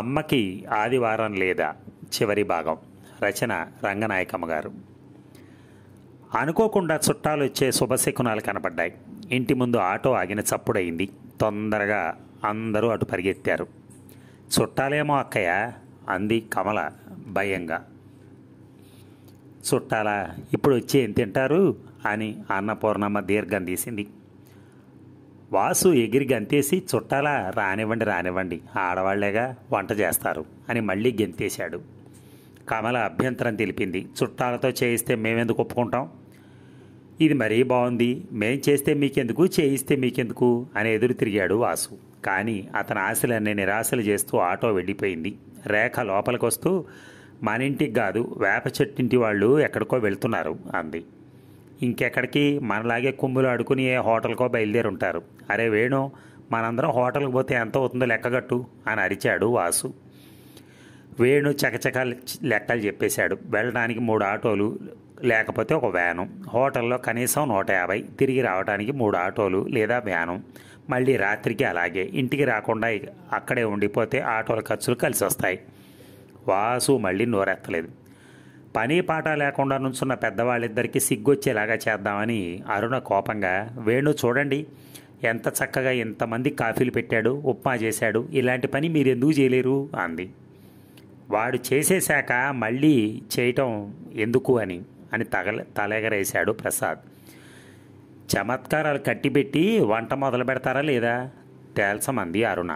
అమ్మకి ఆదివారం లేదా చివరి భాగం రచన రంగనాయకమ్మ గారు అనుకోకుండా చుట్టాలు వచ్చే శుభశకునాలు కనపడ్డాయి ఇంటి ముందు ఆటో ఆగిన చప్పుడయింది తొందరగా అందరూ అటు పరిగెత్తారు చుట్టాలేమో అక్కయ్య అంది కమల భయంగా చుట్టాలా ఇప్పుడు వచ్చి ఏం తింటారు అని అన్నపూర్ణమ్మ దీర్ఘం తీసింది వాసు ఎగిరి గంతేసి చుట్టాలా రానివ్వండి రానివ్వండి ఆడవాళ్లేగా వంట చేస్తారు అని మళ్ళీ గెంతేశాడు కమల అభ్యంతరం తెలిపింది చుట్టాలతో చేయిస్తే మేమెందుకు ఒప్పుకుంటాం ఇది మరీ బాగుంది మేం చేస్తే మీకెందుకు చేయిస్తే మీకెందుకు అని ఎదురు తిరిగాడు వాసు కానీ అతని ఆశలన్నీ నిరాశలు చేస్తూ ఆటో వెళ్ళిపోయింది రేఖ లోపలికొస్తూ మన ఇంటికి కాదు వేప చెట్టింటి వాళ్ళు ఎక్కడికో వెళ్తున్నారు అంది ఇంకెక్కడికి మనలాగే కుమ్ములు ఆడుకుని ఏ హోటల్కో బయలుదేరి ఉంటారు అరే వేణు మనందరం హోటల్కి పోతే ఎంత అవుతుందో లెక్కగట్టు అని అరిచాడు వాసు వేణు చకచక లెక్కలు చెప్పేశాడు వెళ్ళడానికి మూడు ఆటోలు లేకపోతే ఒక వ్యాను హోటల్లో కనీసం నూట యాభై తిరిగి రావడానికి మూడు ఆటోలు లేదా వ్యాను మళ్ళీ రాత్రికి అలాగే ఇంటికి రాకుండా అక్కడే ఉండిపోతే ఆటోల ఖర్చులు కలిసి వస్తాయి వాసు మళ్ళీ నోరెత్తలేదు పని పాట లేకుండా నుంచున్న పెద్దవాళ్ళిద్దరికీ సిగ్గొచ్చేలాగా చేద్దామని అరుణ కోపంగా వేణు చూడండి ఎంత చక్కగా ఎంతమంది కాఫీలు పెట్టాడు ఉప్మా చేశాడు ఇలాంటి పని మీరు ఎందుకు చేయలేరు అంది వాడు చేసేశాక మళ్ళీ చేయటం ఎందుకు అని అని తగల తలెగరేశాడు ప్రసాద్ చమత్కారాలు కట్టిపెట్టి వంట మొదలు పెడతారా లేదా తేల్చమంది అరుణ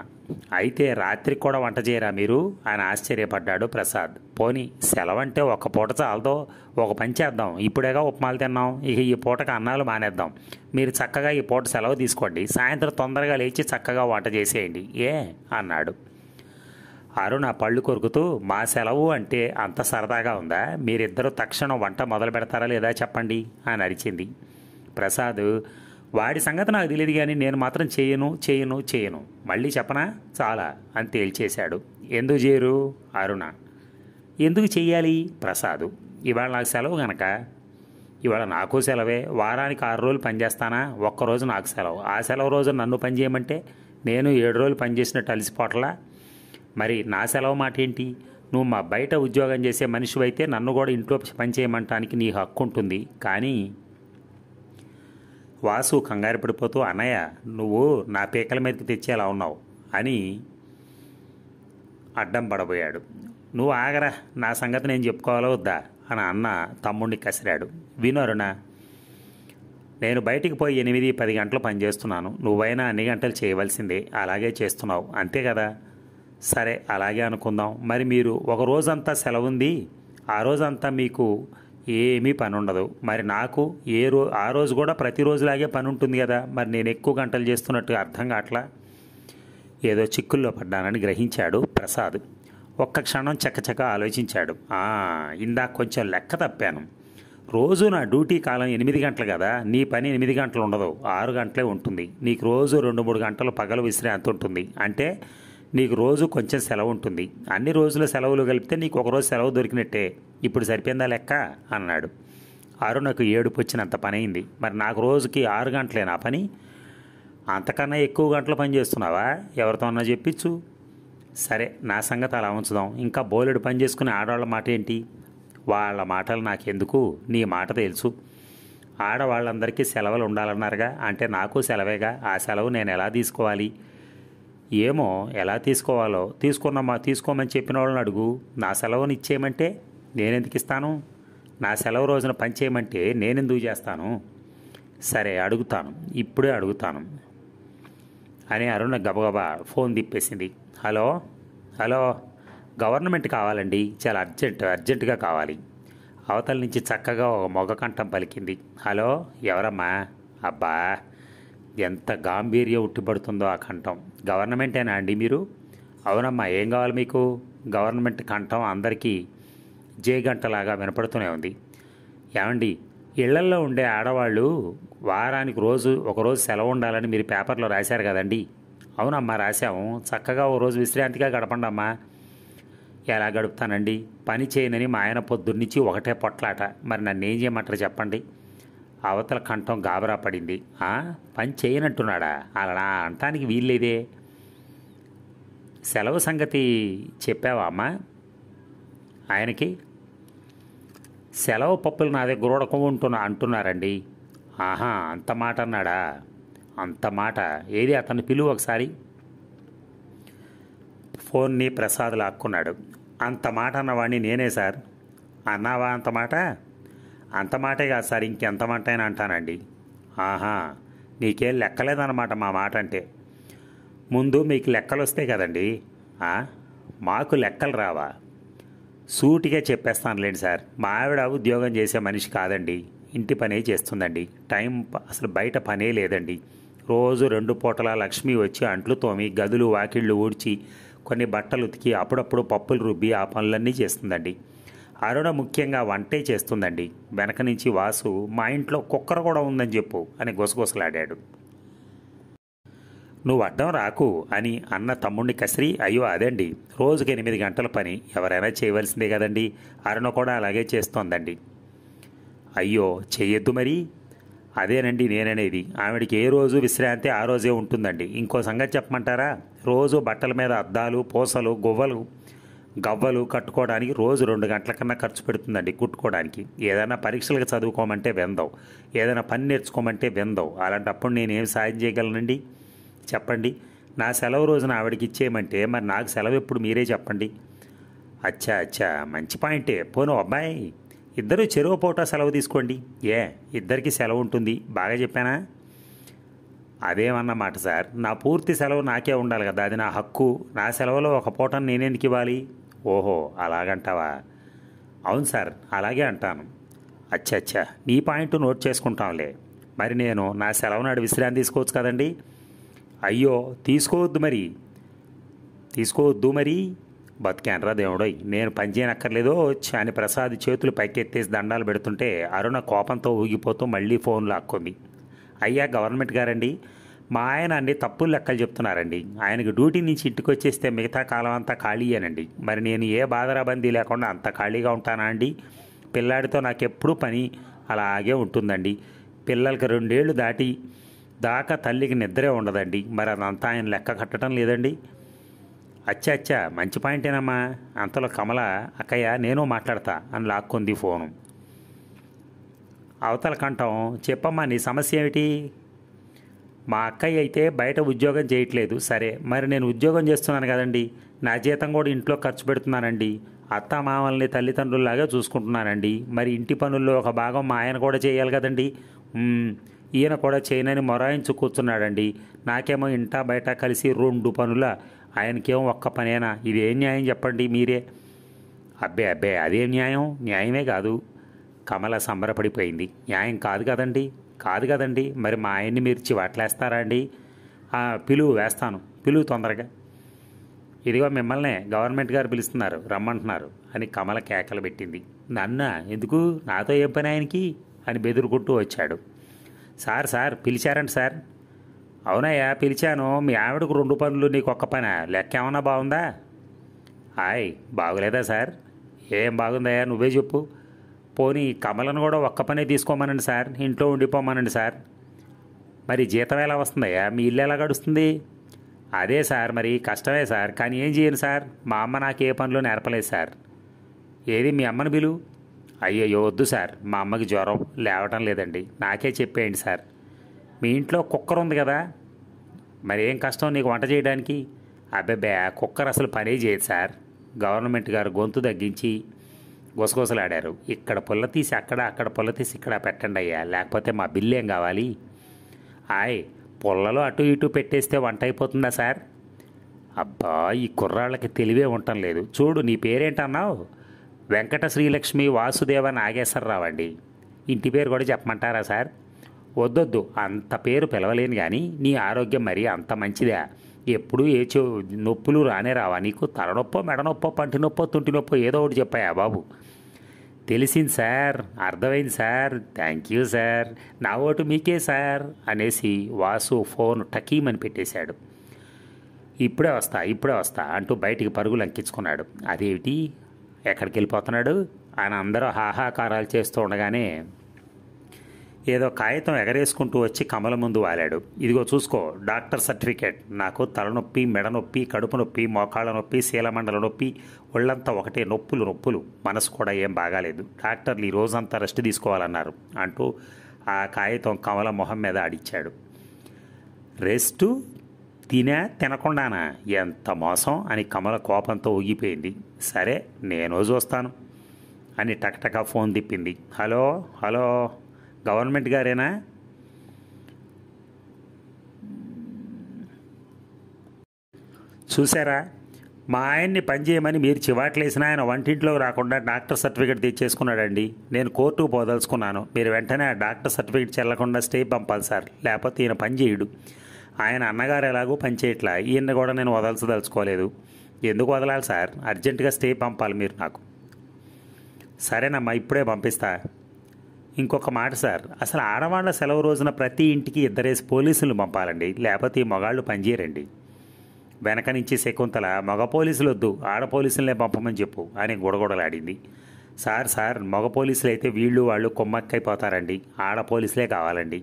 అయితే రాత్రి కూడా వంట చేయరా మీరు అని ఆశ్చర్యపడ్డాడు ప్రసాద్ పోని సెలవంటే ఒక పూట చాలదో ఒక పని చేద్దాం ఇప్పుడేగా ఉప్మాలు తిన్నాం ఇక ఈ పూటకు అన్నాలు మానేద్దాం మీరు చక్కగా ఈ పూట సెలవు తీసుకోండి సాయంత్రం తొందరగా లేచి చక్కగా వంట చేసేయండి ఏ అన్నాడు అరుణ పళ్ళు కొరుకుతూ మా సెలవు అంటే అంత సరదాగా ఉందా మీరిద్దరూ తక్షణం వంట మొదలు పెడతారా లేదా చెప్పండి అని అరిచింది ప్రసాద్ వాడి సంగతి నాకు తెలియదు కానీ నేను మాత్రం చేయను చేయను చేయను మళ్ళీ చెప్పనా చాలా అని తేల్చేశాడు ఎందుకు చేయరు అరుణ ఎందుకు చెయ్యాలి ప్రసాదు ఇవాళ నాకు సెలవు గనక ఇవాళ నాకు సెలవే వారానికి ఆరు రోజులు పనిచేస్తానా ఒక్కరోజు నాకు సెలవు ఆ సెలవు రోజు నన్ను పని చేయమంటే నేను ఏడు రోజులు పనిచేసినట్టు అలసిపోవట్లా మరి నా సెలవు మాట ఏంటి నువ్వు మా బయట ఉద్యోగం చేసే మనిషివైతే నన్ను కూడా ఇంట్లో పని చేయమంటానికి నీ హక్కు ఉంటుంది కానీ వాసు కంగారు పడిపోతూ అన్నయ్య నువ్వు నా పీకల మీదకి తెచ్చేలా ఉన్నావు అని అడ్డం పడబోయాడు నువ్వు ఆగరా నా సంగతి నేను చెప్పుకోవాలో వద్దా అని అన్న తమ్ముడిని కసిరాడు విను అరుణ నేను బయటికి పోయి ఎనిమిది పది గంటలు పనిచేస్తున్నాను నువ్వైనా అన్ని గంటలు చేయవలసిందే అలాగే చేస్తున్నావు అంతే కదా సరే అలాగే అనుకుందాం మరి మీరు ఒక రోజంతా సెలవుంది ఆ రోజంతా మీకు ఏమీ పని ఉండదు మరి నాకు ఏ రో ఆ రోజు కూడా ప్రతిరోజులాగే పని ఉంటుంది కదా మరి నేను ఎక్కువ గంటలు చేస్తున్నట్టు అర్థం కావట్లా ఏదో చిక్కుల్లో పడ్డానని గ్రహించాడు ప్రసాద్ ఒక్క క్షణం చక్కచక్క ఆలోచించాడు ఇందాక కొంచెం లెక్క తప్పాను రోజు నా డ్యూటీ కాలం ఎనిమిది గంటలు కదా నీ పని ఎనిమిది గంటలు ఉండదు ఆరు గంటలే ఉంటుంది నీకు రోజు రెండు మూడు గంటలు పగలు విశ్రాంతి ఉంటుంది అంటే నీకు రోజు కొంచెం సెలవు ఉంటుంది అన్ని రోజుల సెలవులు కలిపితే నీకు ఒకరోజు సెలవు దొరికినట్టే ఇప్పుడు సరిపోయిందా లెక్క అన్నాడు అరుణకు ఏడుపు వచ్చినంత పని అయింది మరి నాకు రోజుకి ఆరు గంటలేనా పని అంతకన్నా ఎక్కువ గంటలు పని చేస్తున్నావా ఎవరితో అన్నా చెప్పించు సరే నా సంగతి అలా ఉంచుదాం ఇంకా బోలెడు పని చేసుకునే ఆడవాళ్ళ మాట ఏంటి వాళ్ళ మాటలు నాకెందుకు నీ మాట తెలుసు ఆడవాళ్ళందరికీ సెలవులు ఉండాలన్నారుగా అంటే నాకు సెలవేగా ఆ సెలవు నేను ఎలా తీసుకోవాలి ఏమో ఎలా తీసుకోవాలో మా తీసుకోమని చెప్పిన వాళ్ళని అడుగు నా సెలవుని ఇచ్చేయమంటే నేనెందుకు ఇస్తాను నా సెలవు రోజున పనిచేయమంటే నేనెందుకు చేస్తాను సరే అడుగుతాను ఇప్పుడే అడుగుతాను అని అరుణ గబగబా ఫోన్ తిప్పేసింది హలో హలో గవర్నమెంట్ కావాలండి చాలా అర్జెంట్ అర్జెంటుగా కావాలి అవతల నుంచి చక్కగా ఒక మొగ కంఠం పలికింది హలో ఎవరమ్మా అబ్బా ఎంత గాంభీర్యం ఉట్టిపడుతుందో ఆ కంఠం గవర్నమెంటేనా అండి మీరు అవునమ్మా ఏం కావాలి మీకు గవర్నమెంట్ కంఠం అందరికీ జేగంటలాగా వినపడుతూనే ఉంది ఏమండి ఇళ్లల్లో ఉండే ఆడవాళ్ళు వారానికి రోజు ఒకరోజు సెలవు ఉండాలని మీరు పేపర్లో రాశారు కదండి అవునమ్మా రాశాము చక్కగా ఓ రోజు విశ్రాంతిగా గడపండి అమ్మా ఎలా గడుపుతానండి పని చేయనని మా ఆయన పొద్దున్నుంచి ఒకటే పొట్లాట మరి నన్ను ఏం చేయమంటారు చెప్పండి అవతల కంఠం గాబరా పడింది పని చేయనంటున్నాడా అలా అంటానికి వీల్లేదే సెలవు సంగతి చెప్పావా అమ్మా ఆయనకి సెలవు పప్పులు నా దగ్గర ఉంటున్నా అంటున్నారండి ఆహా అంత మాట అన్నాడా అంత మాట ఏది అతను పిలువు ఒకసారి ఫోన్ని ప్రసాద్ లాక్కున్నాడు అంత మాట అన్నవాణ్ణి నేనే సార్ అన్నావా అంత మాట అంత మాటే కాదు సార్ ఇంకెంత మాట అయినా అంటానండి ఆహా నీకేం లెక్కలేదన్నమాట మా మాట అంటే ముందు మీకు లెక్కలు వస్తాయి కదండి మాకు లెక్కలు రావా సూటిగా చెప్పేస్తానులేండి సార్ మా ఆవిడ ఉద్యోగం చేసే మనిషి కాదండి ఇంటి పనే చేస్తుందండి టైం అసలు బయట పనే లేదండి రోజు రెండు పూటల లక్ష్మి వచ్చి అంట్లు తోమి గదులు వాకిళ్ళు ఊడ్చి కొన్ని బట్టలు ఉతికి అప్పుడప్పుడు పప్పులు రుబ్బి ఆ పనులన్నీ చేస్తుందండి అరుణ ముఖ్యంగా వంటే చేస్తుందండి వెనక నుంచి వాసు మా ఇంట్లో కుక్కర కూడా ఉందని చెప్పు అని గుసగుసలాడాడు నువ్వు అడ్డం రాకు అని అన్న తమ్ముణ్ణి కసిరి అయ్యో అదండి రోజుకి ఎనిమిది గంటల పని ఎవరైనా చేయవలసిందే కదండి అరుణ కూడా అలాగే చేస్తోందండి అయ్యో చేయొద్దు మరి అదేనండి నేననేది ఆవిడకి ఏ రోజు విశ్రాంతి ఆ రోజే ఉంటుందండి ఇంకో సంగతి చెప్పమంటారా రోజు బట్టల మీద అద్దాలు పూసలు గువ్వలు గవ్వలు కట్టుకోవడానికి రోజు రెండు గంటల కన్నా ఖర్చు పెడుతుందండి కుట్టుకోవడానికి ఏదైనా పరీక్షలకు చదువుకోమంటే వెందవు ఏదైనా పని నేర్చుకోమంటే వెందవు అలాంటప్పుడు నేనేం సాయం చేయగలనండి చెప్పండి నా సెలవు రోజున ఆవిడకి ఇచ్చేయమంటే మరి నాకు సెలవు ఎప్పుడు మీరే చెప్పండి అచ్చా అచ్చా మంచి పాయింటే పోను అబ్బాయి ఇద్దరు చెరువు పూట సెలవు తీసుకోండి ఏ ఇద్దరికి సెలవు ఉంటుంది బాగా చెప్పానా అదేమన్నమాట సార్ నా పూర్తి సెలవు నాకే ఉండాలి కదా అది నా హక్కు నా సెలవులో ఒక పూటను నేనెందుకు ఇవ్వాలి ఓహో అలాగంటావా అవును సార్ అలాగే అంటాను అచ్చా అచ్చా నీ పాయింట్ నోట్ చేసుకుంటాంలే మరి నేను నా సెలవు నాడు విశ్రాంతి తీసుకోవచ్చు కదండీ అయ్యో తీసుకోవద్దు మరి తీసుకోవద్దు మరి బతికానరా దేవుడై నేను పనిచేయనక్కర్లేదో అని ప్రసాద్ చేతులు పైకెత్తేసి దండాలు పెడుతుంటే అరుణ కోపంతో ఊగిపోతూ మళ్ళీ ఫోన్ లాక్కుంది అయ్యా గవర్నమెంట్ గారండి మా ఆయన అన్ని తప్పులు లెక్కలు చెప్తున్నారండి ఆయనకు డ్యూటీ నుంచి ఇంటికి వచ్చేస్తే మిగతా కాలం అంతా ఖాళీయేనండి మరి నేను ఏ బాధరాబందీ లేకుండా అంత ఖాళీగా ఉంటానా అండి పిల్లాడితో నాకెప్పుడూ పని అలాగే ఉంటుందండి పిల్లలకి రెండేళ్ళు దాటి దాకా తల్లికి నిద్రే ఉండదండి మరి అదంతా ఆయన లెక్క కట్టడం లేదండి అచ్చా అచ్చా మంచి పాయింటేనమ్మా అంతలో కమల అక్కయ్య నేను మాట్లాడతా అని లాక్కుంది ఫోను అవతల కంఠం చెప్పమ్మా నీ సమస్య ఏమిటి మా అక్కయ్య అయితే బయట ఉద్యోగం చేయట్లేదు సరే మరి నేను ఉద్యోగం చేస్తున్నాను కదండి నా జీతం కూడా ఇంట్లో ఖర్చు పెడుతున్నానండి అత్త మామల్ని తల్లిదండ్రుల్లాగా చూసుకుంటున్నానండి మరి ఇంటి పనుల్లో ఒక భాగం మా ఆయన కూడా చేయాలి కదండి ఈయన కూడా చేయనని మొరాయించు కూర్చున్నాడండి నాకేమో ఇంటా బయట కలిసి రెండు పనుల ఆయనకేమో ఒక్క పనేనా ఇదేం న్యాయం చెప్పండి మీరే అబ్బే అబ్బే అదేం న్యాయం న్యాయమే కాదు కమల సంబరపడిపోయింది న్యాయం కాదు కదండి కాదు కదండి మరి మా ఆయన్ని మీరు చివాట్లేస్తారా అండి పిలువు వేస్తాను పిలువు తొందరగా ఇదిగో మిమ్మల్నే గవర్నమెంట్ గారు పిలుస్తున్నారు రమ్మంటున్నారు అని కమల కేకలు పెట్టింది నన్న ఎందుకు నాతో ఏం పని ఆయనకి అని బెదురుకుంటూ వచ్చాడు సార్ సార్ పిలిచారండి సార్ అవునయ్యా పిలిచాను మీ ఆవిడకు రెండు పనులు నీకు ఒక్క పని లెక్క ఏమన్నా బాగుందా హాయ్ బాగులేదా సార్ ఏం బాగుందయ్యా నువ్వే చెప్పు పోనీ కమలను కూడా ఒక్క పనే తీసుకోమనండి సార్ ఇంట్లో ఉండిపోమనండి సార్ మరి జీతం ఎలా వస్తుందయ్యా మీ ఇల్లు ఎలా గడుస్తుంది అదే సార్ మరి కష్టమే సార్ కానీ ఏం చేయను సార్ మా అమ్మ నాకు ఏ పనులు నేర్పలేదు సార్ ఏది మీ అమ్మని పిలువు అయ్యయ్యో వద్దు సార్ మా అమ్మకి జ్వరం లేవటం లేదండి నాకే చెప్పేయండి సార్ మీ ఇంట్లో కుక్కర్ ఉంది కదా మరి ఏం కష్టం నీకు వంట చేయడానికి అబ్బే కుక్కర్ అసలు పనే చేయదు సార్ గవర్నమెంట్ గారు గొంతు తగ్గించి గుసగుసలాడారు ఇక్కడ పుల్ల తీసి అక్కడ అక్కడ పుల్ల తీసి ఇక్కడ పెట్టండి అయ్యా లేకపోతే మా బిల్లు ఏం కావాలి ఆయ్ పుల్లలో అటు ఇటు పెట్టేస్తే వంట అయిపోతుందా సార్ అబ్బా ఈ కుర్రాళ్ళకి తెలివే ఉండటం లేదు చూడు నీ పేరేంటన్నావు వెంకట శ్రీలక్ష్మి వాసుదేవ నాగేశ్వరరావు అండి ఇంటి పేరు కూడా చెప్పమంటారా సార్ వద్దొద్దు అంత పేరు పిలవలేను కానీ నీ ఆరోగ్యం మరి అంత మంచిదా ఎప్పుడూ ఏ చో నొప్పులు రానే రావా నీకు తలనొప్పో మెడనొప్పో పంటి నొప్పో తుంటి నొప్పో ఏదో ఒకటి చెప్పాయా బాబు తెలిసింది సార్ అర్థమైంది సార్ థ్యాంక్ యూ సార్ నా ఓటు మీకే సార్ అనేసి వాసు ఫోన్ టకీమని పెట్టేశాడు ఇప్పుడే వస్తా ఇప్పుడే వస్తా అంటూ బయటికి పరుగులు అంకించుకున్నాడు అదేమిటి ఎక్కడికి వెళ్ళిపోతున్నాడు ఆయన అందరూ హాహాకారాలు చేస్తూ ఉండగానే ఏదో కాగితం ఎగరేసుకుంటూ వచ్చి కమల ముందు వాలాడు ఇదిగో చూసుకో డాక్టర్ సర్టిఫికేట్ నాకు తలనొప్పి మెడ నొప్పి కడుపు నొప్పి మోకాళ్ళ నొప్పి శీలమండల నొప్పి ఒళ్ళంతా ఒకటే నొప్పులు నొప్పులు మనసు కూడా ఏం బాగాలేదు డాక్టర్లు ఈ రోజంతా రెస్ట్ తీసుకోవాలన్నారు అంటూ ఆ కాగితం కమల మొహం మీద ఆడిచ్చాడు రెస్టు తినా తినకుండానా ఎంత మోసం అని కమల కోపంతో ఊగిపోయింది సరే నేను చూస్తాను అని టక్టకా ఫోన్ తిప్పింది హలో హలో గవర్నమెంట్ గారేనా చూసారా మా ఆయన్ని పనిచేయమని మీరు చివాట్లేసిన ఆయన వంటింట్లో రాకుండా డాక్టర్ సర్టిఫికేట్ తెచ్చేసుకున్నాడండి నేను కోర్టుకు పోదలుచుకున్నాను మీరు వెంటనే ఆ డాక్టర్ సర్టిఫికేట్ చెల్లకుండా స్టే పంపాలి సార్ లేకపోతే ఈయన పనిచేయడు ఆయన అన్నగారు ఎలాగో పనిచేయట్లా ఈయన కూడా నేను వదలచదలుచుకోలేదు ఎందుకు వదలాలి సార్ అర్జెంటుగా స్టే పంపాలి మీరు నాకు సరేనమ్మా ఇప్పుడే పంపిస్తా ఇంకొక మాట సార్ అసలు ఆడవాళ్ళ సెలవు రోజున ప్రతి ఇంటికి ఇద్దరేసి పోలీసులు పంపాలండి లేకపోతే ఈ మగాళ్ళు పనిచేయరండి వెనక నుంచి శకుంతల మగ పోలీసులు వద్దు ఆడ పోలీసులనే పంపమని చెప్పు అని గొడగొడలాడింది సార్ సార్ మగ పోలీసులు అయితే వీళ్ళు వాళ్ళు కొమ్మక్కైపోతారండి ఆడ పోలీసులే కావాలండి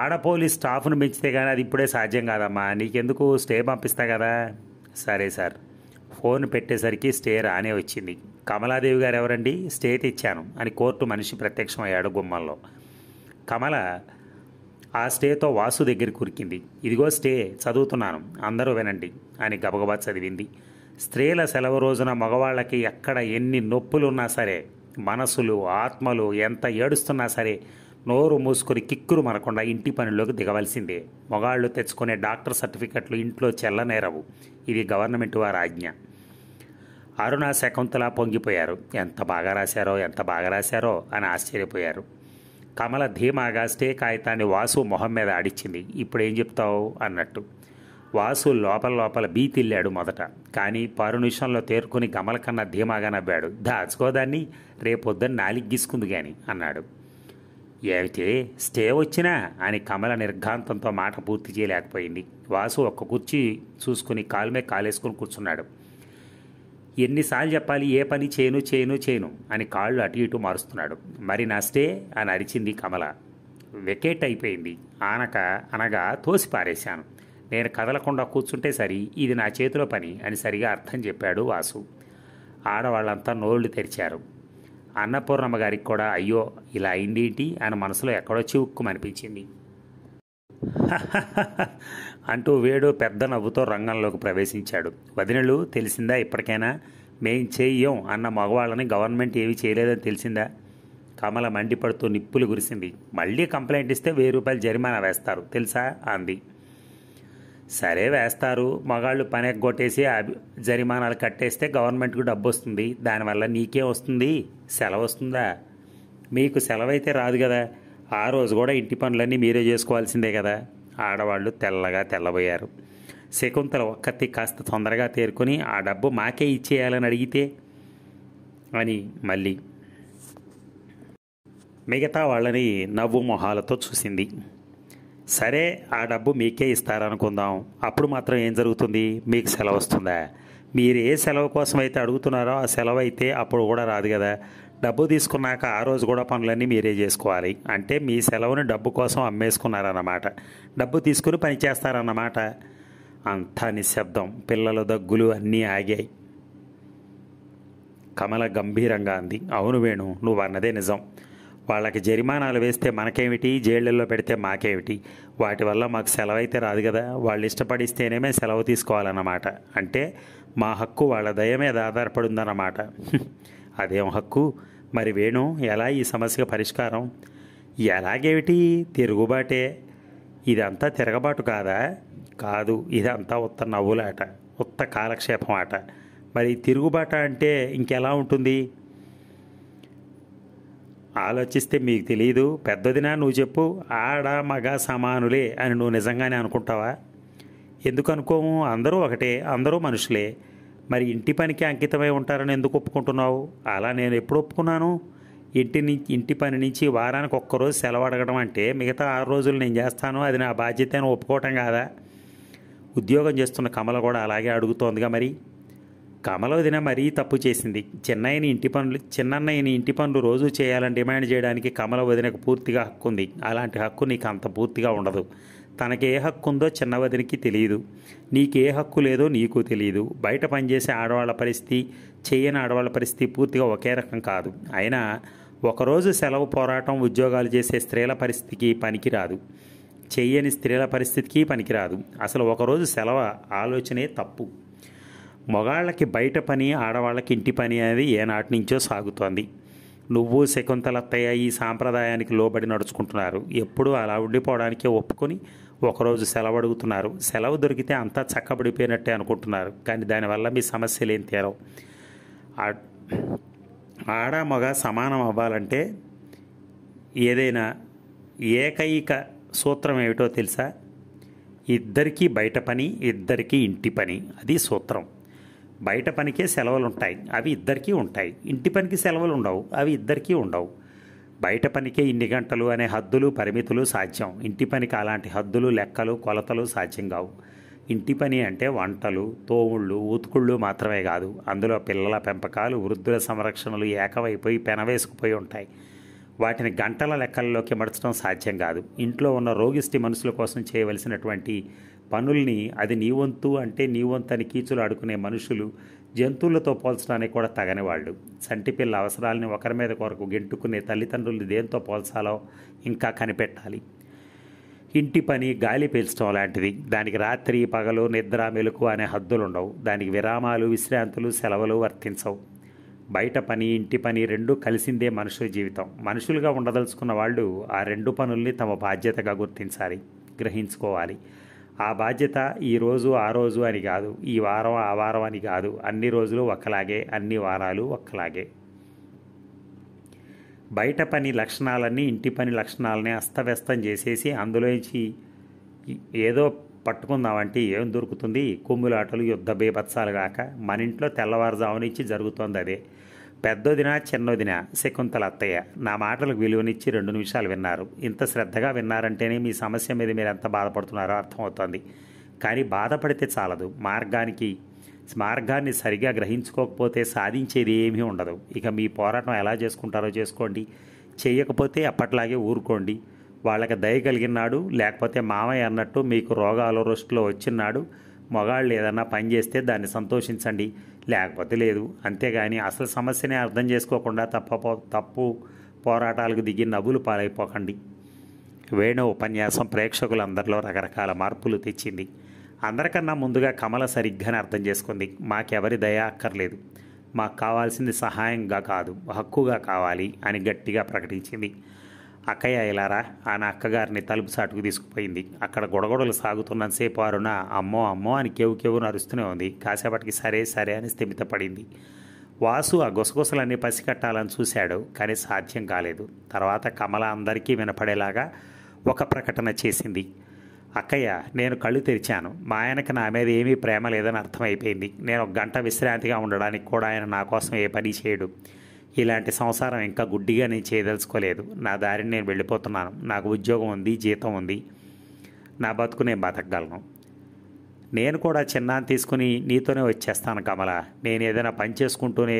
ఆడ పోలీస్ స్టాఫ్ను పెంచితే కానీ అది ఇప్పుడే సాధ్యం కాదమ్మా నీకెందుకు స్టే పంపిస్తా కదా సరే సార్ ఫోన్ పెట్టేసరికి స్టే రానే వచ్చింది కమలాదేవి గారు ఎవరండి స్టే తెచ్చాను అని కోర్టు మనిషి ప్రత్యక్షం అయ్యాడు గుమ్మంలో కమల ఆ స్టేతో వాసు దగ్గర కురికింది ఇదిగో స్టే చదువుతున్నాను అందరూ వినండి అని గబగబా చదివింది స్త్రీల సెలవు రోజున మగవాళ్ళకి ఎక్కడ ఎన్ని నొప్పులున్నా సరే మనసులు ఆత్మలు ఎంత ఏడుస్తున్నా సరే నోరు మూసుకొని కిక్కురు మనకుండా ఇంటి పనిలోకి దిగవలసిందే మొగాళ్ళు తెచ్చుకునే డాక్టర్ సర్టిఫికెట్లు ఇంట్లో చెల్లనేరవు ఇది గవర్నమెంట్ వారి ఆజ్ఞ అరుణ శకుంతల పొంగిపోయారు ఎంత బాగా రాశారో ఎంత బాగా రాశారో అని ఆశ్చర్యపోయారు కమల ధీమాగా స్టే కాగితాన్ని వాసు మొహం మీద ఆడిచ్చింది ఇప్పుడు ఏం చెప్తావు అన్నట్టు వాసు లోపల లోపల బీతిల్లాడు మొదట కానీ పారు నిమిషంలో తేరుకుని గమల కన్నా ధీమాగా నవ్వాడు దాచుకోదాన్ని రేపొద్దని నాలిగ్గిసుకుంది కానీ అన్నాడు ఏమిటి స్టే వచ్చినా అని కమల నిర్ఘాంతంతో మాట పూర్తి చేయలేకపోయింది వాసు ఒక్క కుర్చీ చూసుకుని కాలుమే కాలేసుకుని కూర్చున్నాడు ఎన్నిసార్లు చెప్పాలి ఏ పని చేయను చేయను చేయను అని కాళ్ళు అటు ఇటు మారుస్తున్నాడు మరి నా స్టే అని అరిచింది కమల వెకేట్ అయిపోయింది ఆనక అనగా తోసి పారేశాను నేను కదలకుండా కూర్చుంటే సరి ఇది నా చేతిలో పని అని సరిగా అర్థం చెప్పాడు వాసు ఆడవాళ్ళంతా నోళ్లు తెరిచారు అన్నపూర్ణమ్మ గారికి కూడా అయ్యో ఇలా అయిందేంటి అని మనసులో ఎక్కడో అనిపించింది అంటూ వేడు పెద్ద నవ్వుతో రంగంలోకి ప్రవేశించాడు వదినలు తెలిసిందా ఇప్పటికైనా మేం చేయం అన్న మగవాళ్ళని గవర్నమెంట్ ఏమీ చేయలేదని తెలిసిందా కమల మండిపడుతూ నిప్పులు గురిసింది మళ్ళీ కంప్లైంట్ ఇస్తే వెయ్యి రూపాయలు జరిమానా వేస్తారు తెలుసా అంది సరే వేస్తారు మగాళ్ళు పని ఎగ్గొట్టేసి జరిమానాలు కట్టేస్తే గవర్నమెంట్కు డబ్బు వస్తుంది దానివల్ల నీకే వస్తుంది సెలవు వస్తుందా మీకు సెలవు అయితే రాదు కదా ఆ రోజు కూడా ఇంటి పనులన్నీ మీరే చేసుకోవాల్సిందే కదా ఆడవాళ్ళు తెల్లగా తెల్లబోయారు శకుంతల ఒక్కత్తి కాస్త తొందరగా తేరుకొని ఆ డబ్బు మాకే ఇచ్చేయాలని అడిగితే అని మళ్ళీ మిగతా వాళ్ళని నవ్వు మొహాలతో చూసింది సరే ఆ డబ్బు మీకే ఇస్తారనుకుందాం అప్పుడు మాత్రం ఏం జరుగుతుంది మీకు సెలవు వస్తుందా మీరు ఏ సెలవు కోసం అయితే అడుగుతున్నారో ఆ సెలవు అయితే అప్పుడు కూడా రాదు కదా డబ్బు తీసుకున్నాక ఆ రోజు కూడా పనులన్నీ మీరే చేసుకోవాలి అంటే మీ సెలవుని డబ్బు కోసం అమ్మేసుకున్నారన్నమాట డబ్బు తీసుకుని పని చేస్తారన్నమాట అంతా నిశ్శబ్దం పిల్లల దగ్గులు అన్నీ ఆగాయి కమల గంభీరంగా అంది అవును వేణు నువ్వు అన్నదే నిజం వాళ్ళకి జరిమానాలు వేస్తే మనకేమిటి జైళ్ళల్లో పెడితే మాకేమిటి వాటి వల్ల మాకు సెలవు అయితే రాదు కదా వాళ్ళు ఇష్టపడిస్తేనేమే సెలవు తీసుకోవాలన్నమాట అంటే మా హక్కు వాళ్ళ దయ మీద ఆధారపడుందన్నమాట అదేం హక్కు మరి వేణు ఎలా ఈ సమస్యకు పరిష్కారం ఎలాగేమిటి తిరుగుబాటే ఇదంతా తిరగబాటు కాదా కాదు ఇదంతా ఉత్త నవ్వులాట ఉత్త కాలక్షేపం ఆట మరి తిరుగుబాట అంటే ఇంకెలా ఉంటుంది ఆలోచిస్తే మీకు తెలియదు పెద్దదినా నువ్వు చెప్పు ఆడ మగ సమానులే అని నువ్వు నిజంగానే అనుకుంటావా ఎందుకు అనుకోము అందరూ ఒకటే అందరూ మనుషులే మరి ఇంటి పనికి అంకితమై ఉంటారని ఎందుకు ఒప్పుకుంటున్నావు అలా నేను ఎప్పుడు ఒప్పుకున్నాను ఇంటి ఇంటి పని నుంచి వారానికి ఒక్కరోజు సెలవు అడగడం అంటే మిగతా ఆరు రోజులు నేను చేస్తాను అది నా బాధ్యత అని ఒప్పుకోవటం కాదా ఉద్యోగం చేస్తున్న కమల కూడా అలాగే అడుగుతోందిగా మరి కమలోదిన మరీ తప్పు చేసింది చిన్నయ్యని ఇంటి పనులు చిన్నయ్యని ఇంటి పనులు రోజు చేయాలని డిమాండ్ చేయడానికి కమల వదినకు పూర్తిగా హక్కు ఉంది అలాంటి హక్కు నీకు అంత పూర్తిగా ఉండదు ఏ హక్కు ఉందో చిన్నవదినికి తెలియదు నీకే హక్కు లేదో నీకు తెలియదు బయట పనిచేసే ఆడవాళ్ళ పరిస్థితి చేయని ఆడవాళ్ళ పరిస్థితి పూర్తిగా ఒకే రకం కాదు అయినా ఒకరోజు సెలవు పోరాటం ఉద్యోగాలు చేసే స్త్రీల పరిస్థితికి పనికిరాదు చేయని స్త్రీల పరిస్థితికి పనికిరాదు అసలు ఒకరోజు సెలవు ఆలోచనే తప్పు మగాళ్ళకి బయట పని ఆడవాళ్ళకి ఇంటి పని అనేది ఏనాటి నుంచో సాగుతోంది నువ్వు శకుంతలత్తయ్య ఈ సాంప్రదాయానికి లోబడి నడుచుకుంటున్నారు ఎప్పుడూ అలా ఉండిపోవడానికే ఒప్పుకొని ఒకరోజు సెలవు అడుగుతున్నారు సెలవు దొరికితే అంతా చక్కబడిపోయినట్టే అనుకుంటున్నారు కానీ దానివల్ల మీ సమస్యలు ఏం తీరవు ఆడ మగ సమానం అవ్వాలంటే ఏదైనా ఏకైక సూత్రం ఏమిటో తెలుసా ఇద్దరికీ బయట పని ఇద్దరికీ ఇంటి పని అది సూత్రం బయట పనికే సెలవులు ఉంటాయి అవి ఇద్దరికీ ఉంటాయి ఇంటి పనికి సెలవులు ఉండవు అవి ఇద్దరికీ ఉండవు బయట పనికే ఇన్ని గంటలు అనే హద్దులు పరిమితులు సాధ్యం ఇంటి పనికి అలాంటి హద్దులు లెక్కలు కొలతలు సాధ్యం కావు ఇంటి పని అంటే వంటలు తోవుళ్ళు ఊతుకుళ్ళు మాత్రమే కాదు అందులో పిల్లల పెంపకాలు వృద్ధుల సంరక్షణలు ఏకమైపోయి పెనవేసుకుపోయి ఉంటాయి వాటిని గంటల లెక్కల్లోకి మడచడం సాధ్యం కాదు ఇంట్లో ఉన్న రోగిష్టి మనుషుల కోసం చేయవలసినటువంటి పనుల్ని అది నీ వంతు అంటే నీ అని కీచులు ఆడుకునే మనుషులు జంతువులతో పోల్చడానికి కూడా తగనివాళ్ళు సంటిపిల్ల అవసరాలని ఒకరి మీద కొరకు గెంటుకునే తల్లిదండ్రులు దేంతో పోల్చాలో ఇంకా కనిపెట్టాలి ఇంటి పని గాలి పీల్చడం లాంటిది దానికి రాత్రి పగలు నిద్ర మెలకు అనే హద్దులు ఉండవు దానికి విరామాలు విశ్రాంతులు సెలవులు వర్తించవు బయట పని ఇంటి పని రెండు కలిసిందే మనుషుల జీవితం మనుషులుగా ఉండదలుచుకున్న వాళ్ళు ఆ రెండు పనుల్ని తమ బాధ్యతగా గుర్తించాలి గ్రహించుకోవాలి ఆ బాధ్యత ఈరోజు ఆ రోజు అని కాదు ఈ వారం ఆ వారం అని కాదు అన్ని రోజులు ఒక్కలాగే అన్ని వారాలు ఒక్కలాగే బయట పని లక్షణాలన్నీ ఇంటి పని లక్షణాలని అస్తవ్యస్తం చేసేసి అందులోంచి ఏదో పట్టుకుందామంటే ఏం దొరుకుతుంది కొమ్ములాటలు యుద్ధ బీభత్సాలు కాక మన ఇంట్లో తెల్లవారుజాము నుంచి జరుగుతోంది అదే పెద్దొదిన చిన్నొదిన శకుంతల అత్తయ్య నా మాటలకు విలువనిచ్చి రెండు నిమిషాలు విన్నారు ఇంత శ్రద్ధగా విన్నారంటేనే మీ సమస్య మీద మీరు ఎంత బాధపడుతున్నారో అర్థమవుతోంది కానీ బాధపడితే చాలదు మార్గానికి మార్గాన్ని సరిగా గ్రహించుకోకపోతే సాధించేది ఏమీ ఉండదు ఇక మీ పోరాటం ఎలా చేసుకుంటారో చేసుకోండి చేయకపోతే అప్పట్లాగే ఊరుకోండి వాళ్ళకి దయ కలిగినాడు లేకపోతే మామయ్య అన్నట్టు మీకు రోగాలు రుస్టులో వచ్చినాడు మగాళ్ళు ఏదన్నా పని చేస్తే దాన్ని సంతోషించండి లేకపోతే లేదు అంతేగాని అసలు సమస్యని అర్థం చేసుకోకుండా తప్ప తప్పు పోరాటాలకు దిగి నవ్వులు పాలైపోకండి వేణు ఉపన్యాసం ప్రేక్షకులందరిలో రకరకాల మార్పులు తెచ్చింది అందరికన్నా ముందుగా కమల సరిగ్గానే అర్థం చేసుకుంది మాకెవరి దయ అక్కర్లేదు మాకు కావాల్సింది సహాయంగా కాదు హక్కుగా కావాలి అని గట్టిగా ప్రకటించింది అక్కయ్య ఇలారా ఆయన అక్కగారిని తలుపు సాటుకు తీసుకుపోయింది అక్కడ గొడగొడలు సాగుతున్నంతసేపు ఆరున అమ్మో అమ్మో అని కేవు కేవు నరుస్తూనే ఉంది కాసేపటికి సరే సరే అని స్థిమితపడింది వాసు ఆ గుసగుసలన్నీ పసికట్టాలని చూశాడు కానీ సాధ్యం కాలేదు తర్వాత కమల అందరికీ వినపడేలాగా ఒక ప్రకటన చేసింది అక్కయ్య నేను కళ్ళు తెరిచాను మా ఆయనకి నా మీద ఏమీ ప్రేమ లేదని అర్థమైపోయింది నేను ఒక గంట విశ్రాంతిగా ఉండడానికి కూడా ఆయన నా కోసం ఏ పని చేయడు ఇలాంటి సంసారం ఇంకా గుడ్డిగా నేను చేయదలుచుకోలేదు నా దారిని నేను వెళ్ళిపోతున్నాను నాకు ఉద్యోగం ఉంది జీతం ఉంది నా బతుకు నేను బతకగలను నేను కూడా చిన్నాన్ని తీసుకుని నీతోనే వచ్చేస్తాను కమల నేను ఏదైనా పని చేసుకుంటూనే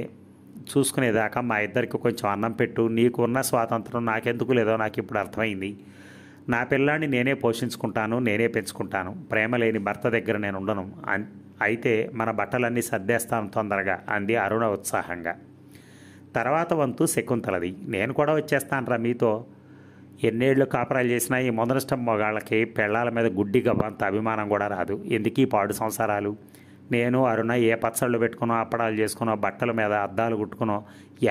చూసుకునేదాకా మా ఇద్దరికి కొంచెం అన్నం పెట్టు నీకు ఉన్న స్వాతంత్రం నాకెందుకు లేదో నాకు ఇప్పుడు అర్థమైంది నా పిల్లాన్ని నేనే పోషించుకుంటాను నేనే పెంచుకుంటాను ప్రేమ లేని భర్త దగ్గర నేను ఉండను అయితే మన బట్టలన్నీ సర్దేస్తాను తొందరగా అంది అరుణ ఉత్సాహంగా తర్వాత వంతు శకుంతలది నేను కూడా వచ్చేస్తాను రా మీతో ఎన్నేళ్ళు కాపురాలు చేసినా ఈ మొదనష్టం మగాళ్ళకి పెళ్ళాల మీద గుడ్డి గబ్బంత అభిమానం కూడా రాదు ఎందుకీ పాడు సంసారాలు నేను అరుణ ఏ పచ్చళ్ళు పెట్టుకునో అప్పడాలు చేసుకునో బట్టల మీద అద్దాలు కుట్టుకునో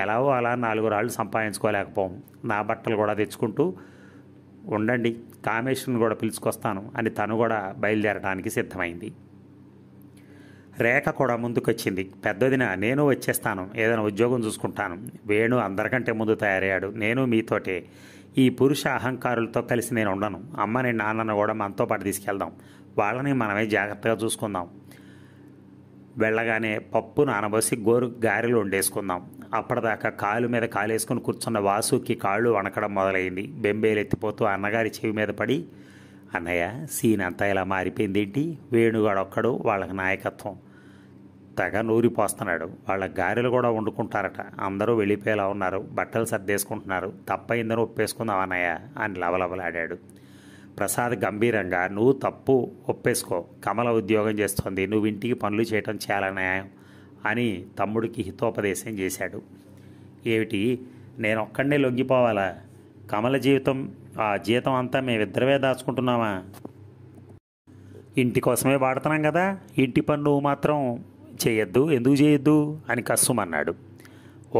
ఎలావో అలా నాలుగు రాళ్ళు సంపాదించుకోలేకపోం నా బట్టలు కూడా తెచ్చుకుంటూ ఉండండి కామేశ్వరిని కూడా పిలుచుకొస్తాను అని తను కూడా బయలుదేరడానికి సిద్ధమైంది రేఖ కూడా ముందుకొచ్చింది పెద్దదిన నేను వచ్చేస్తాను ఏదైనా ఉద్యోగం చూసుకుంటాను వేణు అందరికంటే ముందు తయారయ్యాడు నేను మీతోటే ఈ పురుష అహంకారులతో కలిసి నేను ఉండను అమ్మని నాన్నను కూడా మనతో పాటు తీసుకెళ్దాం వాళ్ళని మనమే జాగ్రత్తగా చూసుకుందాం వెళ్ళగానే పప్పు నానబోసి గోరు గారెలు వండేసుకుందాం అప్పటిదాకా కాలు మీద కాలేసుకుని కూర్చున్న వాసుకి కాళ్ళు వణకడం మొదలైంది బెంబేలు ఎత్తిపోతూ అన్నగారి చెవి మీద పడి అన్నయ్య సీన్ అంతా ఇలా మారిపోయింది ఏంటి వేణుగాడు ఒక్కడు వాళ్ళకి నాయకత్వం తెగ నూరిపోస్తున్నాడు వాళ్ళ గారెలు కూడా వండుకుంటారట అందరూ వెళ్ళిపోయేలా ఉన్నారు బట్టలు సర్దేసుకుంటున్నారు తప్పైందని ఒప్పేసుకుందాం అన్నయ్య అని లవలవలాడాడు ప్రసాద్ గంభీరంగా నువ్వు తప్పు ఒప్పేసుకో కమల ఉద్యోగం చేస్తోంది నువ్వు ఇంటికి పనులు చేయటం చాలా అని తమ్ముడికి హితోపదేశం చేశాడు ఏమిటి నేను ఒక్కడనే లొంగిపోవాలా కమల జీవితం ఆ జీతం అంతా మేమిద్దరమే దాచుకుంటున్నామా ఇంటి కోసమే వాడుతున్నాం కదా ఇంటి పన్ను మాత్రం చేయొద్దు ఎందుకు చేయొద్దు అని కస్సుమన్నాడు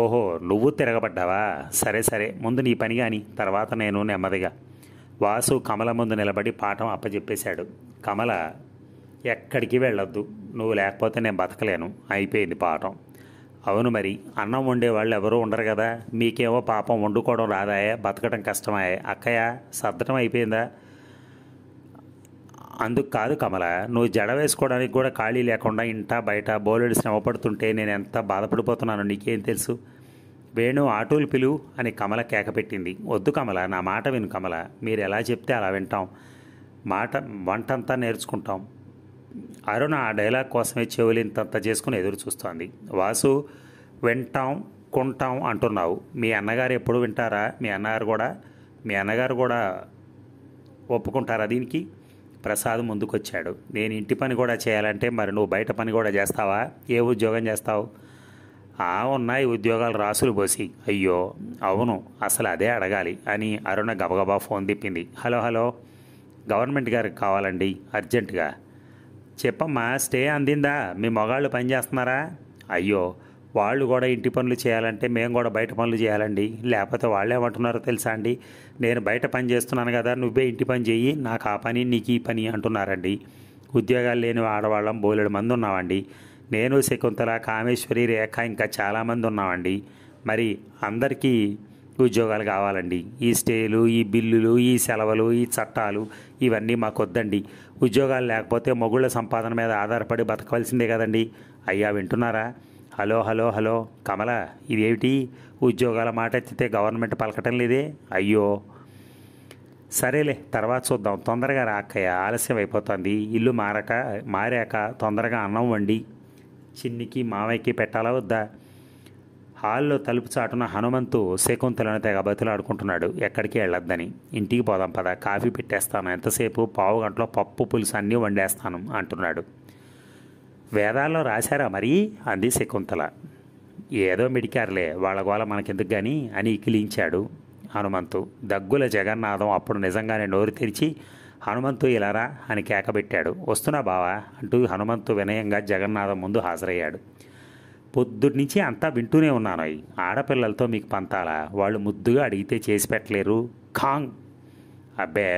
ఓహో నువ్వు తిరగబడ్డావా సరే సరే ముందు నీ పని కానీ తర్వాత నేను నెమ్మదిగా వాసు కమల ముందు నిలబడి పాఠం అప్పచెప్పేశాడు కమల ఎక్కడికి వెళ్ళొద్దు నువ్వు లేకపోతే నేను బతకలేను అయిపోయింది పాఠం అవును మరి అన్నం వండేవాళ్ళు ఎవరూ ఉండరు కదా మీకేమో పాపం వండుకోవడం రాదాయే బతకడం కష్టమాయే అక్కయ్య సర్దటం అయిపోయిందా అందుకు కాదు కమల నువ్వు జడ వేసుకోవడానికి కూడా ఖాళీ లేకుండా ఇంట బయట బోలెడు శ్రమ పడుతుంటే నేను ఎంత బాధపడిపోతున్నాను నీకేం తెలుసు వేణు ఆటోలు పిలువు అని కమల కేకపెట్టింది వద్దు కమల నా మాట విను కమల మీరు ఎలా చెప్తే అలా వింటాం మాట వంటంతా నేర్చుకుంటాం అరుణ ఆ డైలాగ్ కోసమే చెవులింతంత చేసుకుని ఎదురు చూస్తోంది వాసు వింటాం కొంటాం అంటున్నావు మీ అన్నగారు ఎప్పుడు వింటారా మీ అన్నగారు కూడా మీ అన్నగారు కూడా ఒప్పుకుంటారా దీనికి ప్రసాద్ ముందుకొచ్చాడు నేను ఇంటి పని కూడా చేయాలంటే మరి నువ్వు బయట పని కూడా చేస్తావా ఏ ఉద్యోగం చేస్తావు ఆ ఉన్నాయి ఉద్యోగాలు రాసులు పోసి అయ్యో అవును అసలు అదే అడగాలి అని అరుణ గబగబా ఫోన్ తిప్పింది హలో హలో గవర్నమెంట్ గారికి కావాలండి అర్జెంటుగా చెప్పమ్మా స్టే అందిందా మీ మగాళ్ళు పనిచేస్తున్నారా అయ్యో వాళ్ళు కూడా ఇంటి పనులు చేయాలంటే మేము కూడా బయట పనులు చేయాలండి లేకపోతే వాళ్ళు ఏమంటున్నారో తెలుసా అండి నేను బయట పని చేస్తున్నాను కదా నువ్వే ఇంటి పని చెయ్యి నాకు ఆ పని నీకు ఈ పని అంటున్నారండి ఉద్యోగాలు లేని ఆడవాళ్ళం బోలెడు మంది ఉన్నామండి నేను శకుంతల కామేశ్వరి రేఖ ఇంకా చాలామంది ఉన్నామండి మరి అందరికీ ఉద్యోగాలు కావాలండి ఈ స్టేలు ఈ బిల్లులు ఈ సెలవులు ఈ చట్టాలు ఇవన్నీ మాకు వద్దండి ఉద్యోగాలు లేకపోతే మొగుళ్ళ సంపాదన మీద ఆధారపడి బతకవలసిందే కదండి అయ్యా వింటున్నారా హలో హలో హలో కమల ఇదేమిటి ఉద్యోగాల మాట ఎత్తితే గవర్నమెంట్ పలకటం లేదే అయ్యో సరేలే తర్వాత చూద్దాం తొందరగా రాక్కయ్య ఆలస్యం అయిపోతుంది ఇల్లు మారక మారాక తొందరగా అన్నం వండి చిన్నికి మామయ్యకి పెట్టాలా వద్దా హాల్లో తలుపు చాటున హనుమంతు శకుంతలను తెగ బతులాడుకుంటున్నాడు ఎక్కడికి వెళ్ళొద్దని ఇంటికి పోదాం పద కాఫీ పెట్టేస్తాను ఎంతసేపు పావు గంటలో పప్పు పులుసు అన్నీ వండేస్తాను అంటున్నాడు వేదాల్లో రాశారా మరి అంది శకుంతల ఏదో మిడికారులే వాళ్ళ గోల మనకెందుకు కానీ అని ఇకిలించాడు హనుమంతు దగ్గుల జగన్నాథం అప్పుడు నిజంగానే నోరు తెరిచి హనుమంతు ఇలారా అని కేకబెట్టాడు వస్తున్నా బావా అంటూ హనుమంతు వినయంగా జగన్నాథం ముందు హాజరయ్యాడు పొద్దుటి నుంచి అంతా వింటూనే ఉన్నాను ఆడపిల్లలతో మీకు పంతాలా వాళ్ళు ముద్దుగా అడిగితే చేసి పెట్టలేరు ఖాంగ్ అబ్బే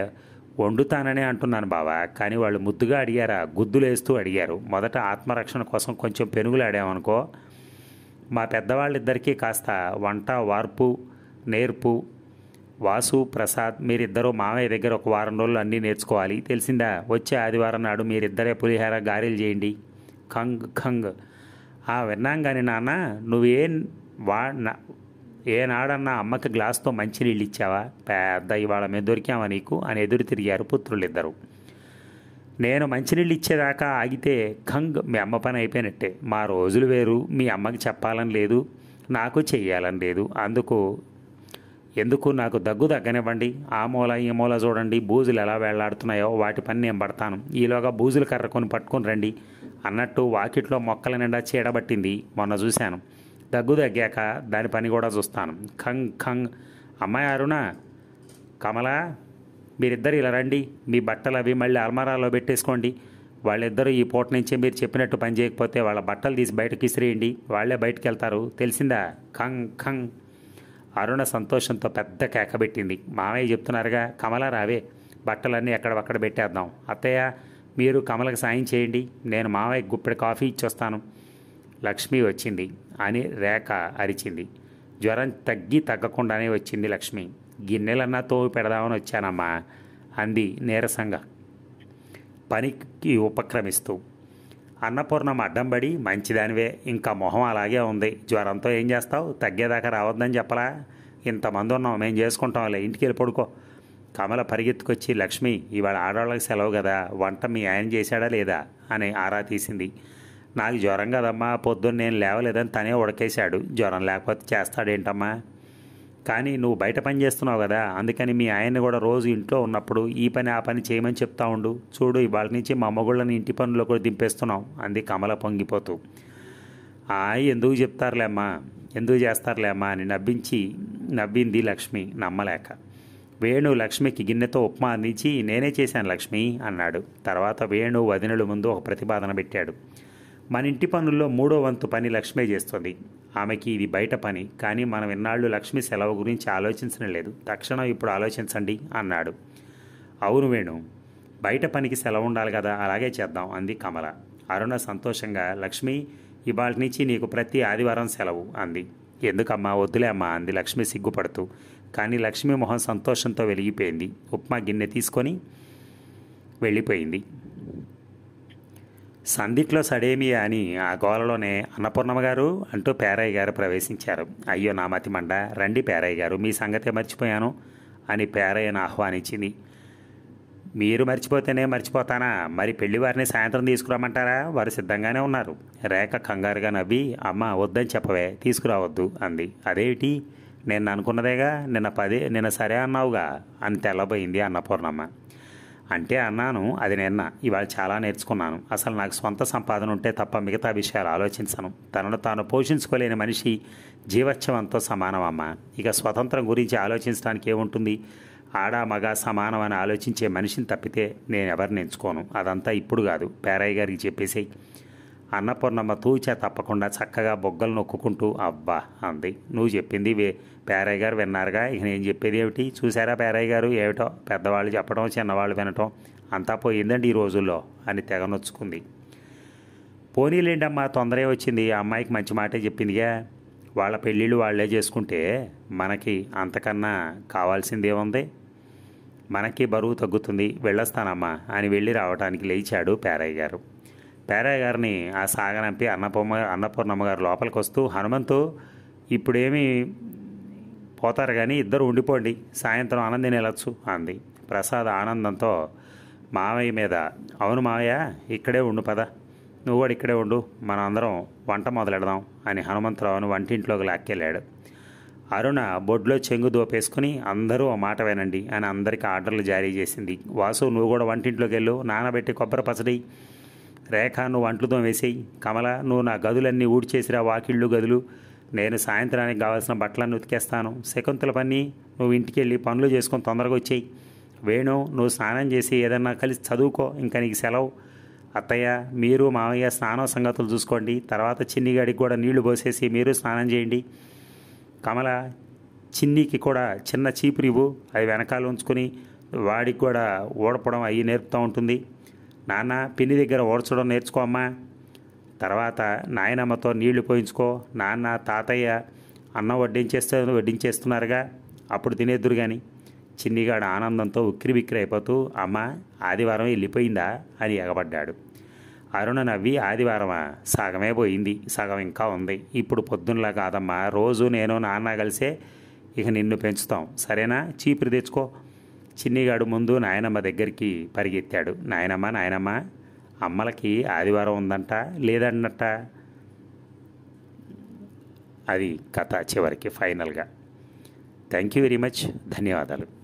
వండుతాననే అంటున్నాను బావా కానీ వాళ్ళు ముద్దుగా అడిగారా గుద్దులేస్తూ అడిగారు మొదట ఆత్మరక్షణ కోసం కొంచెం పెనుగులాడామనుకో మా పెద్దవాళ్ళిద్దరికీ కాస్త వంట వార్పు నేర్పు వాసు ప్రసాద్ మీరిద్దరూ మామయ్య దగ్గర ఒక వారం రోజులు అన్నీ నేర్చుకోవాలి తెలిసిందా వచ్చే ఆదివారం నాడు మీరిద్దరే పులిహార గారెలు చేయండి ఖంగ్ ఖంగ్ ఆ విన్నాం కానీ నాన్న నువ్వేం వా ఏనాడన్నా అమ్మకి గ్లాస్తో మంచినీళ్ళు ఇచ్చావా పెద్ద ఇవాళ మేము దొరికామా నీకు అని ఎదురు తిరిగారు పుత్రులిద్దరూ నేను మంచినీళ్ళు ఇచ్చేదాకా ఆగితే ఖంగ్ మీ అమ్మ పని అయిపోయినట్టే మా రోజులు వేరు మీ అమ్మకి చెప్పాలని లేదు నాకు చెయ్యాలని లేదు అందుకు ఎందుకు నాకు దగ్గు తగ్గనివ్వండి ఆ మూల ఈ మూల చూడండి బూజులు ఎలా వెళ్లాడుతున్నాయో వాటి పని నేను పడతాను ఈలోగా బూజులు కర్ర కొని పట్టుకొని రండి అన్నట్టు వాకిట్లో మొక్కల నిండా చీడబట్టింది మొన్న చూశాను దగ్గు తగ్గాక దాని పని కూడా చూస్తాను ఖంగ్ ఖంగ్ అమ్మాయి అరుణ కమలా మీరిద్దరు ఇలా రండి మీ బట్టలు అవి మళ్ళీ అల్మారాలో పెట్టేసుకోండి వాళ్ళిద్దరూ ఈ పూట నుంచే మీరు చెప్పినట్టు పని చేయకపోతే వాళ్ళ బట్టలు తీసి బయటకు ఇసిరేయండి వాళ్లే బయటకు వెళ్తారు తెలిసిందా ఖంగ్ ఖంగ్ అరుణ సంతోషంతో పెద్ద కేక పెట్టింది మామయ్య చెప్తున్నారుగా కమల రావే బట్టలన్నీ ఎక్కడవక్కడ పెట్టేద్దాం అత్తయ్య మీరు కమలకు సాయం చేయండి నేను మామయ్యకి గుప్పెడు కాఫీ ఇచ్చొస్తాను లక్ష్మి వచ్చింది అని రేఖ అరిచింది జ్వరం తగ్గి తగ్గకుండానే వచ్చింది లక్ష్మి గిన్నెలన్నా తోవి పెడదామని వచ్చానమ్మా అంది నీరసంగా పనికి ఉపక్రమిస్తూ అన్నపూర్ణం అడ్డంబడి మంచిదానివే ఇంకా మొహం అలాగే ఉంది జ్వరంతో ఏం చేస్తావు తగ్గేదాకా రావద్దని చెప్పలా ఇంతమంది ఉన్నాం మేము చేసుకుంటాంలే ఇంటికి వెళ్ళి పడుకో కమల పరిగెత్తుకొచ్చి లక్ష్మి ఇవాళ ఆడవాళ్ళకి సెలవు కదా వంట మీ ఆయన చేశాడా లేదా అని ఆరా తీసింది నాకు జ్వరం కదమ్మా పొద్దున్న నేను లేవలేదని తనే ఉడకేశాడు జ్వరం లేకపోతే చేస్తాడేంటమ్మా కానీ నువ్వు బయట పని చేస్తున్నావు కదా అందుకని మీ ఆయన్ని కూడా రోజు ఇంట్లో ఉన్నప్పుడు ఈ పని ఆ పని చేయమని చెప్తా ఉండు చూడు ఇవాళ నుంచి మా అమ్మగుళ్ళని ఇంటి పనుల్లో కూడా దింపేస్తున్నావు అంది కమల పొంగిపోతూ ఆ ఎందుకు చెప్తారులేమ్మా ఎందుకు చేస్తారులేమ్మా అని నవ్వించి నవ్వింది లక్ష్మి నమ్మలేక వేణు లక్ష్మికి గిన్నెతో ఉప్మా అందించి నేనే చేశాను లక్ష్మి అన్నాడు తర్వాత వేణు వదినలు ముందు ఒక ప్రతిపాదన పెట్టాడు మన ఇంటి పనుల్లో మూడో వంతు పని లక్ష్మే చేస్తుంది ఆమెకి ఇది బయట పని కానీ మనం విన్నాళ్ళు లక్ష్మి సెలవు గురించి ఆలోచించడం లేదు తక్షణం ఇప్పుడు ఆలోచించండి అన్నాడు అవును వేణు బయట పనికి సెలవు ఉండాలి కదా అలాగే చేద్దాం అంది కమల అరుణ సంతోషంగా లక్ష్మి ఇవాళ నుంచి నీకు ప్రతి ఆదివారం సెలవు అంది ఎందుకమ్మా వద్దులే అమ్మా అంది లక్ష్మి సిగ్గుపడుతూ కానీ లక్ష్మి మొహం సంతోషంతో వెలిగిపోయింది ఉప్మా గిన్నె తీసుకొని వెళ్ళిపోయింది సందిట్లో సడేమియా అని ఆ గోలలోనే అన్నపూర్ణమ్మ గారు అంటూ పేరయ్య గారు ప్రవేశించారు అయ్యో నా మతి మండ రండి పేరయ్య గారు మీ సంగతే మర్చిపోయాను అని పేరయ్యను ఆహ్వానించింది మీరు మర్చిపోతేనే మర్చిపోతానా మరి పెళ్లివారిని సాయంత్రం తీసుకురామంటారా వారు సిద్ధంగానే ఉన్నారు రేఖ కంగారుగా నవ్వి అమ్మ వద్దని చెప్పవే తీసుకురావద్దు అంది అదేమిటి నేను అనుకున్నదేగా నిన్న పదే నిన్న సరే అన్నావుగా అని తెల్లబోయింది అన్నపూర్ణమ్మ అంటే అన్నాను అది నిన్న ఇవాళ చాలా నేర్చుకున్నాను అసలు నాకు సొంత సంపాదన ఉంటే తప్ప మిగతా విషయాలు ఆలోచించను తనను తాను పోషించుకోలేని మనిషి జీవత్సవంతో సమానమమ్మ ఇక స్వతంత్రం గురించి ఆలోచించడానికి ఏముంటుంది ఆడా మగ సమానం అని ఆలోచించే మనిషిని తప్పితే నేను ఎవరిని ఎంచుకోను అదంతా ఇప్పుడు కాదు పేరయ్య గారికి చెప్పేసి అన్నపూర్ణమ్మ తూచా తప్పకుండా చక్కగా బొగ్గలు నొక్కుంటూ అబ్బా అంది నువ్వు చెప్పింది పేరయ్య గారు విన్నారుగా ఇక నేను చెప్పేది ఏమిటి చూసారా పేరయ్య గారు ఏమిటో పెద్దవాళ్ళు చెప్పడం చిన్నవాళ్ళు వినటం అంతా పోయిందండి ఈ రోజుల్లో అని తెగ నొచ్చుకుంది పోనీలేండమ్మా తొందరే వచ్చింది ఆ అమ్మాయికి మంచి మాటే చెప్పిందిగా వాళ్ళ పెళ్ళిళ్ళు వాళ్ళే చేసుకుంటే మనకి అంతకన్నా కావాల్సిందేముంది మనకి బరువు తగ్గుతుంది వెళ్ళొస్తానమ్మా అని వెళ్ళి రావడానికి లేచాడు పేరయ్య గారు పేరయ్య గారిని ఆ సాగనంపి అన్నపూర్ణ అన్నపూర్ణమ్మ గారు లోపలికి వస్తూ హనుమంతు ఇప్పుడేమి పోతారు కానీ ఇద్దరు ఉండిపోండి సాయంత్రం ఆనంది వెళ్ళచ్చు అంది ప్రసాద్ ఆనందంతో మావయ్య మీద అవును మావయ్య ఇక్కడే ఉండు పద నువ్వు కూడా ఇక్కడే ఉండు మనం అందరం వంట మొదలెడదాం అని హనుమంతరావును వంటింట్లోకి లాక్కెళ్ళాడు అరుణ బొడ్లో చెంగు దోపేసుకుని అందరూ ఆ మాట వినండి అని అందరికీ ఆర్డర్లు జారీ చేసింది వాసు నువ్వు కూడా వంటింట్లోకి వెళ్ళు నానబెట్టి కొబ్బరి పచ్చడి రేఖ నువ్వు అంట్లుతో వేసేయి కమల నువ్వు నా గదులన్నీ ఊడ్చేసిరా వాకిళ్ళు గదులు నేను సాయంత్రానికి కావాల్సిన బట్టలన్నీ ఉతికేస్తాను శకుంతల పని నువ్వు ఇంటికి వెళ్ళి పనులు చేసుకొని తొందరగా వచ్చేయి వేణు నువ్వు స్నానం చేసి ఏదన్నా కలిసి చదువుకో ఇంకా నీకు సెలవు అత్తయ్య మీరు మామయ్య స్నానం సంగతులు చూసుకోండి తర్వాత చిన్నిగాడికి కూడా నీళ్లు పోసేసి మీరు స్నానం చేయండి కమల చిన్నికి కూడా చిన్న చీపురివు అవి వెనకాల ఉంచుకొని వాడికి కూడా ఓడపడం అవి నేర్పుతూ ఉంటుంది నాన్న పిన్ని దగ్గర ఓడ్చడం నేర్చుకో అమ్మా తర్వాత నాయనమ్మతో నీళ్లు పోయించుకో నాన్న తాతయ్య అన్నం వడ్డించేస్తే వడ్డించేస్తున్నారుగా అప్పుడు తినేద్దురు కానీ చిన్నిగాడు ఆనందంతో బిక్కిరి అయిపోతూ అమ్మ ఆదివారం వెళ్ళిపోయిందా అని ఎగబడ్డాడు అరుణ నవ్వి ఆదివారమా సగమే పోయింది సగం ఇంకా ఉంది ఇప్పుడు పొద్దున్నలా కాదమ్మా రోజు నేను నాన్న కలిసే ఇక నిన్ను పెంచుతాం సరేనా చీపురు తెచ్చుకో చిన్నిగాడు ముందు నాయనమ్మ దగ్గరికి పరిగెత్తాడు నాయనమ్మ నాయనమ్మ అమ్మలకి ఆదివారం ఉందంట లేదన్నట్ట అది కథ చివరికి ఫైనల్గా థ్యాంక్ యూ వెరీ మచ్ ధన్యవాదాలు